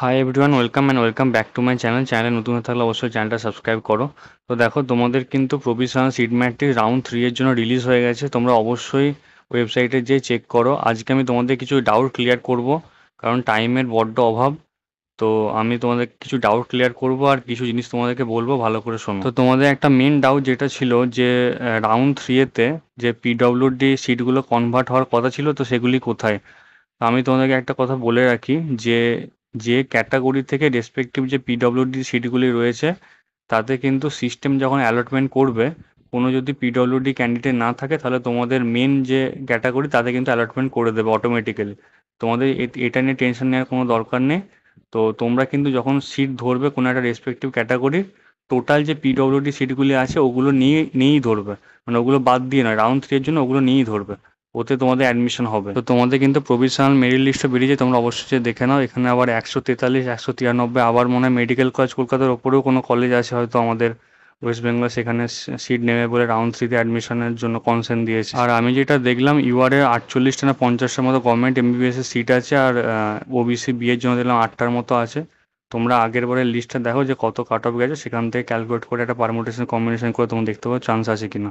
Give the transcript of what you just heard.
high everyone welcome and welcome back to my channel চ্যানেলে নতুন হয়ে থাকলে অবশ্যই চ্যানেলটা সাবস্ক্রাইব করো তো দেখো তোমাদের কিন্তু প্রভিশনাল সিট ম্যাটটি রাউন্ড থ্রি এর জন্য রিলিজ হয়ে গেছে তোমরা অবশ্যই ওয়েবসাইটে যেয়ে চেক করো আজকে আমি তোমাদের কিছু ডাউট ক্লিয়ার করব কারণ টাইমের বড্ড অভাব তো আমি তোমাদের কিছু ডাউট ক্লিয়ার করব আর কিছু জিনিস তোমাদেরকে বলবো ভালো করে শোনো তো তোমাদের একটা মেন ডাউট যেটা ছিল যে রাউন্ড থ্রি এতে যে পিডব্লিউডি সিটগুলো কনভার্ট হওয়ার কথা ছিল তো সেগুলি কোথায় আমি তোমাদেরকে একটা কথা বলে রাখি যে যে ক্যাটাগরি থেকে রেসপেক্টিভ যে পিডব্লিউডি সিটগুলি রয়েছে তাতে কিন্তু সিস্টেম যখন অ্যালটমেন্ট করবে কোনো যদি পিডব্লিউডি ক্যান্ডিডেট না থাকে তাহলে তোমাদের মেন যে ক্যাটাগরি তাতে কিন্তু অ্যালটমেন্ট করে দেবে অটোমেটিক্যালি তোমাদের এটা নিয়ে টেনশন নেওয়ার কোনো দরকার নেই তো তোমরা কিন্তু যখন সিট ধরবে কোনো একটা রেসপেক্টিভ ক্যাটাগরির টোটাল যে পিডব্লিউডি সিটগুলি আছে ওগুলো নিয়ে নিয়েই ধরবে মানে ওগুলো বাদ দিয়ে নয় রাউন্ড থ্রি এর জন্য ওগুলো নিয়েই ধরবে ওতে তোমাদের অ্যাডমিশন হবে তো তোমাদের কিন্তু প্রভিশনাল মেরিট লিস্টে বেরিয়েছে তোমরা অবশ্যই দেখে নাও এখানে আবার একশো তেতাল্লিশ একশো তিরানব্বই আবার মনে হয় মেডিকেল কলেজ কলকাতার ওপরেও কোনো কলেজ আছে হয়তো আমাদের ওয়েস্ট বেঙ্গল সেখানে সিট নেবে বলে রাউন্ড থ্রিতে অ্যাডমিশনের জন্য কনসেন্ট দিয়েছে আর আমি যেটা দেখলাম ইউআর আটচল্লিশটা না পঞ্চাশটার মতো গভর্নমেন্ট এমবিবিএস এর সিট আছে আর ওবিসি বিয়ের জন্য দিলাম আটটার মতো আছে তোমরা আগের বারের লিস্টটা দেখো যে কত কাট অফ গেছে সেখান থেকে ক্যালকুলেট করে একটা পারমুটেশন কম্বিনেশন করে তোমরা দেখতে পাবো চান্স আছে কিনা